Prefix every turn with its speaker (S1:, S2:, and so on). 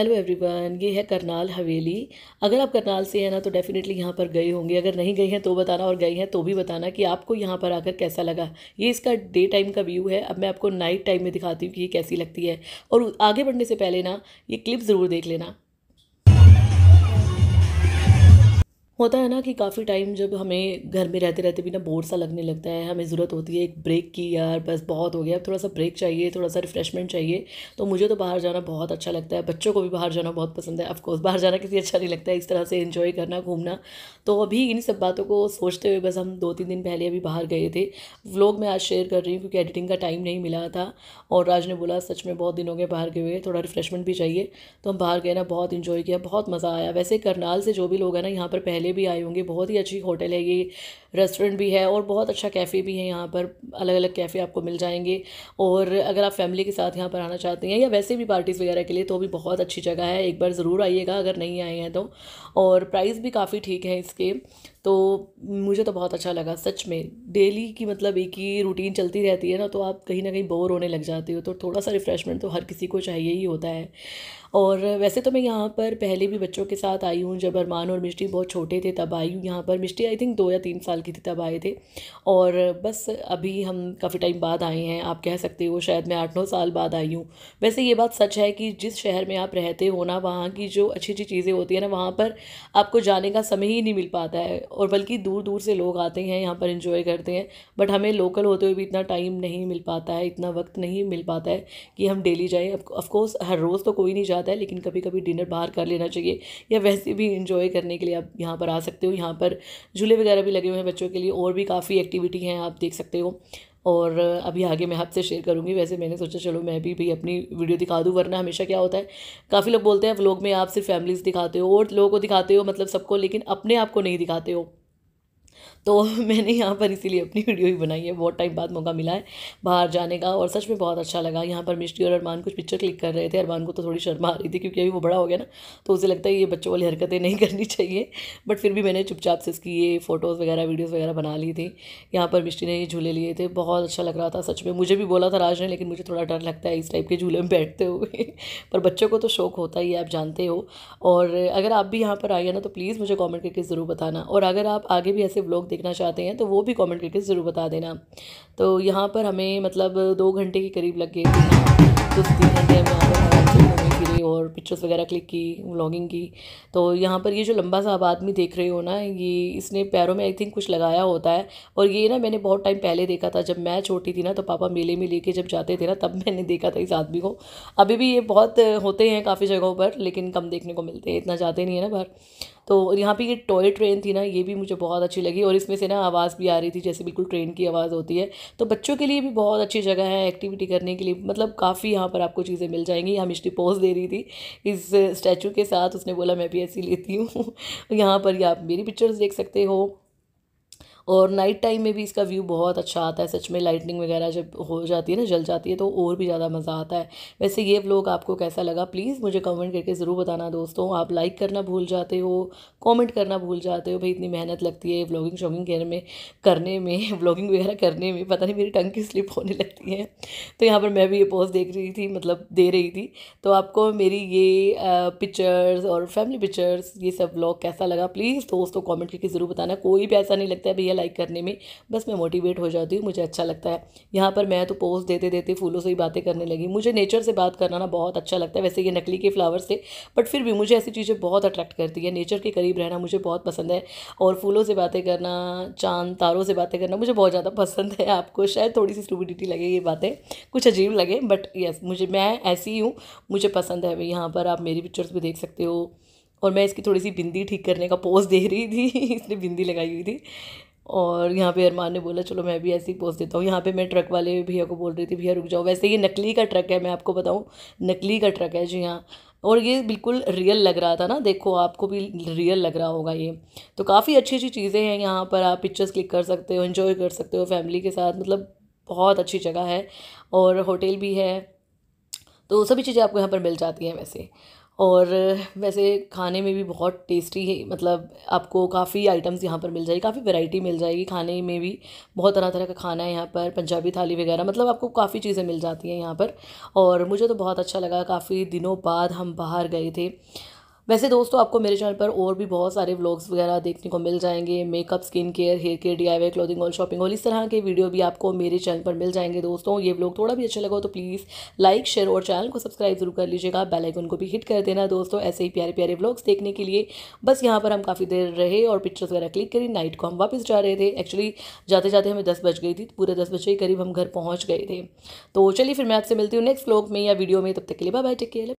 S1: hello everyone ये है करनाल हवेली अगर आप करनाल से हैं ना तो डेफ़िनेटली यहाँ पर गए होंगे अगर नहीं गए हैं तो बताना और गए हैं तो भी बताना कि आपको यहाँ पर आकर कैसा लगा ये इसका डे टाइम का व्यू है अब मैं आपको नाइट टाइम में दिखाती हूँ कि ये कैसी लगती है और आगे बढ़ने से पहले ना ये क्लिप ज़रूर देख लेना होता है ना कि काफ़ी टाइम जब हमें घर में रहते रहते भी ना बोर सा लगने लगता है हमें ज़रूरत होती है एक ब्रेक की यार बस बहुत हो गया अब थोड़ा सा ब्रेक चाहिए थोड़ा सा रिफ्रेशमेंट चाहिए तो मुझे तो बाहर जाना बहुत अच्छा लगता है बच्चों को भी बाहर जाना बहुत पसंद है अफकोर्स बाहर जाना किसी अच्छा नहीं लगता है इस तरह से इन्जॉय करना घूमना तो अभी इन सब बातों को सोचते हुए बस हम दो तीन दिन पहले अभी बाहर गए थे व्लॉग मैं आज शेयर कर रही हूँ क्योंकि एडिटिंग का टाइम नहीं मिला था और राज ने बोला सच में बहुत दिन हो बाहर गए हुए थोड़ा रिफ्रेशमेंट भी चाहिए तो हम बाहर गए ना बहुत इन्जॉय किया बहुत मज़ा आया वैसे करनाल से जो भी लोग हैं ना यहाँ पर पहले भी आए होंगे बहुत ही अच्छी होटल है ये रेस्टोरेंट भी है और बहुत अच्छा कैफ़े भी है यहाँ पर अलग अलग कैफ़े आपको मिल जाएंगे और अगर आप फैमिली के साथ यहाँ पर आना चाहते हैं या वैसे भी पार्टीज़ वगैरह के लिए तो भी बहुत अच्छी जगह है एक बार ज़रूर आइएगा अगर नहीं आए हैं तो और प्राइस भी काफ़ी ठीक है इसके तो मुझे तो बहुत अच्छा लगा सच में डेली की मतलब एक ही रूटीन चलती रहती है ना तो आप कहीं ना कहीं बोर होने लग जाते हो तो थोड़ा सा रिफ़्रेशमेंट तो हर किसी को चाहिए ही होता है और वैसे तो मैं यहाँ पर पहले भी बच्चों के साथ आई हूँ जब अरमान और मिष्टी बहुत छोटे थे तब आई हूँ यहाँ पर मिष्टी आई थिंक दो या तीन साल साल की थी तब आए थे और बस अभी हम काफ़ी टाइम बाद आए हैं आप कह सकते हो शायद मैं आठ नौ साल बाद आई हूँ वैसे ये बात सच है कि जिस शहर में आप रहते हो ना वहाँ की जो अच्छी अच्छी चीज़ें होती हैं ना वहाँ पर आपको जाने का समय ही नहीं मिल पाता है और बल्कि दूर दूर से लोग आते हैं यहाँ पर इंजॉय करते हैं बट हमें लोकल होते हुए भी इतना टाइम नहीं मिल पाता है इतना वक्त नहीं मिल पाता है कि हम डेली जाएँ ऑफकोर्स हर रोज़ तो कोई नहीं जाता है लेकिन कभी कभी डिनर बाहर कर लेना चाहिए या वैसे भी इंजॉय करने के लिए आप यहाँ पर आ सकते हो यहाँ पर झूले वगैरह भी लगे हुए हैं बच्चों के लिए और भी काफ़ी एक्टिविटी हैं आप देख सकते हो और अभी आगे मैं आपसे शेयर करूंगी वैसे मैंने सोचा चलो मैं भी भाई अपनी वीडियो दिखा दूँ वरना हमेशा क्या होता है काफ़ी लोग बोलते हैं व्लॉग में आप सिर्फ फैमिलीज़ दिखाते हो और लोगों को दिखाते हो मतलब सबको लेकिन अपने आप को नहीं दिखाते हो तो मैंने यहाँ पर इसीलिए अपनी वीडियो भी बनाई है बहुत टाइम बाद मौका मिला है बाहर जाने का और सच में बहुत अच्छा लगा यहाँ पर मिस्ट्री और अरमान कुछ पिक्चर क्लिक कर रहे थे अरमान को तो थोड़ी शर्मा आ रही थी क्योंकि अभी वो बड़ा हो गया ना तो उसे लगता है ये बच्चों वाली हरकतें नहीं करनी चाहिए बट फिर भी मैंने चुपचाप से इसकी ये फ़ोटोज़ वगैरह वीडियोज़ वगैरह बना ली थी यहाँ पर मिश्री ने ये झूले लिए थे बहुत अच्छा लग रहा था सच में मुझे भी बोला था राज ने लेकिन मुझे थोड़ा डर लगता है इस टाइप के झूले में बैठते हुए पर बच्चों को तो शौक होता ही है आप जानते हो और अगर आप भी यहाँ पर आइए ना तो प्लीज़ मुझे कॉमेंट करके ज़रूर बताना और अगर आप आगे भी ऐसे ब्लॉग देखना चाहते हैं तो वो भी कमेंट करके ज़रूर बता देना तो यहाँ पर हमें मतलब दो घंटे के करीब लग गए तो तीन घंटे हमें यहाँ पर और पिक्चर्स वगैरह क्लिक की व्लॉगिंग की तो यहाँ पर ये जो लंबा सा आदमी देख रहे हो ना ये इसने पैरों में आई थिंक कुछ लगाया होता है और ये ना मैंने बहुत टाइम पहले देखा था जब मैं छोटी थी ना तो पापा मेले में लेके जब जाते थे ना तब मैंने देखा था इस आदमी को अभी भी ये बहुत होते हैं काफ़ी जगहों पर लेकिन कम देखने को मिलते हैं इतना जाते नहीं है ना बाहर तो यहाँ पे ये टॉय ट्रेन थी ना ये भी मुझे बहुत अच्छी लगी और इसमें से ना आवाज़ भी आ रही थी जैसे बिल्कुल ट्रेन की आवाज़ होती है तो बच्चों के लिए भी बहुत अच्छी जगह है एक्टिविटी करने के लिए मतलब काफ़ी यहाँ पर आपको चीज़ें मिल जाएंगी यहाँ मिश्री पोज दे रही थी इस स्टैचू के साथ उसने बोला मैं भी ऐसी लेती हूँ यहाँ पर आप मेरी पिक्चर्स देख सकते हो और नाइट टाइम में भी इसका व्यू बहुत अच्छा आता है सच में लाइटनिंग वगैरह जब हो जाती है ना जल जाती है तो और भी ज़्यादा मज़ा आता है वैसे ये व्लॉग आपको कैसा लगा प्लीज़ मुझे कमेंट करके ज़रूर बताना दोस्तों आप लाइक करना भूल जाते हो कमेंट करना भूल जाते हो भाई इतनी मेहनत लगती है व्लॉगिंग शॉगिंग करने में करने में ब्लॉगिंग वगैरह करने में पता नहीं मेरी टंग की स्लिप होने लगती है तो यहाँ पर मैं भी ये पोस्ट देख रही थी मतलब दे रही थी तो आपको मेरी ये पिक्चर्स और फैमिली पिक्चर्स ये सब व्लॉग कैसा लगा प्लीज़ दोस्तों कॉमेंट करके ज़रूर बताना कोई भी ऐसा नहीं लगता है भैया है लाइक करने में बस मैं मोटिवेट हो जाती हूँ मुझे अच्छा लगता है यहाँ पर मैं तो पोस्ट देते देते फूलों से ही बातें करने लगी मुझे नेचर से बात करना ना बहुत अच्छा लगता है वैसे ये नकली के फ्लावर्स थे बट फिर भी मुझे ऐसी चीज़ें बहुत अट्रैक्ट करती है नेचर के करीब रहना मुझे बहुत पसंद है और फूलों से बातें करना चांद तारों से बातें करना मुझे बहुत ज़्यादा पसंद है आपको शायद थोड़ी सी स्टूबिडिटी लगे ये बातें कुछ अजीब लगे बट यस मुझे मैं ऐसी ही हूँ मुझे पसंद है यहाँ पर आप मेरी पिक्चर्स भी देख सकते हो और मैं इसकी थोड़ी सी बिंदी ठीक करने का पोज दे रही थी इसने बिंदी लगाई हुई थी और यहाँ पे अरमान ने बोला चलो मैं भी ऐसे ही पोस्ट देता हूँ यहाँ पे मैं ट्रक वाले भैया को बोल रही थी भैया रुक जाओ वैसे ये नकली का ट्रक है मैं आपको बताऊँ नकली का ट्रक है जी हाँ और ये बिल्कुल रियल लग रहा था ना देखो आपको भी रियल लग रहा होगा ये तो काफ़ी अच्छी अच्छी चीज़ें हैं यहाँ पर आप पिक्चर्स क्लिक कर सकते हो इन्जॉय कर सकते हो फैमिली के साथ मतलब बहुत अच्छी जगह है और होटल भी है तो सभी चीज़ें आपको यहाँ पर मिल जाती हैं वैसे और वैसे खाने में भी बहुत टेस्टी है मतलब आपको काफ़ी आइटम्स यहाँ पर मिल जाएगी काफ़ी वैरायटी मिल जाएगी खाने में भी बहुत तरह तरह का खाना है यहाँ पर पंजाबी थाली वगैरह मतलब आपको काफ़ी चीज़ें मिल जाती हैं यहाँ पर और मुझे तो बहुत अच्छा लगा काफ़ी दिनों बाद हम बाहर गए थे वैसे दोस्तों आपको मेरे चैनल पर और भी बहुत सारे व्लॉग्स वगैरह देखने को मिल जाएंगे makeup skin care hair care the clothing और शॉपिंग और इस तरह के वीडियो भी आपको मेरे चैनल पर मिल जाएंगे दोस्तों ये व्लॉग थोड़ा भी अच्छा लगा तो प्लीज़ लाइक शेयर और चैनल को सब्सक्राइब जरूर कर लीजिएगा बेलाइकन को भी हिट कर देना दोस्तों ऐसे ही प्यारे प्यारे व्लॉग्स देखने के लिए बस यहाँ पर हम काफ़ी देर रहे और पिक्चर्स वगैरह क्लिक करी नाइट को हम वापस जा रहे थे एक्चुअली जाते जाते हमें दस बज गई थी पूरे दस बजे के करीब हम घर पहुँच गए थे तो चलिए फिर मैं आपसे मिलती हूँ नेक्स्ट व्लॉग में या वीडियो में तब तक के लिए बाय बाय टेक केयर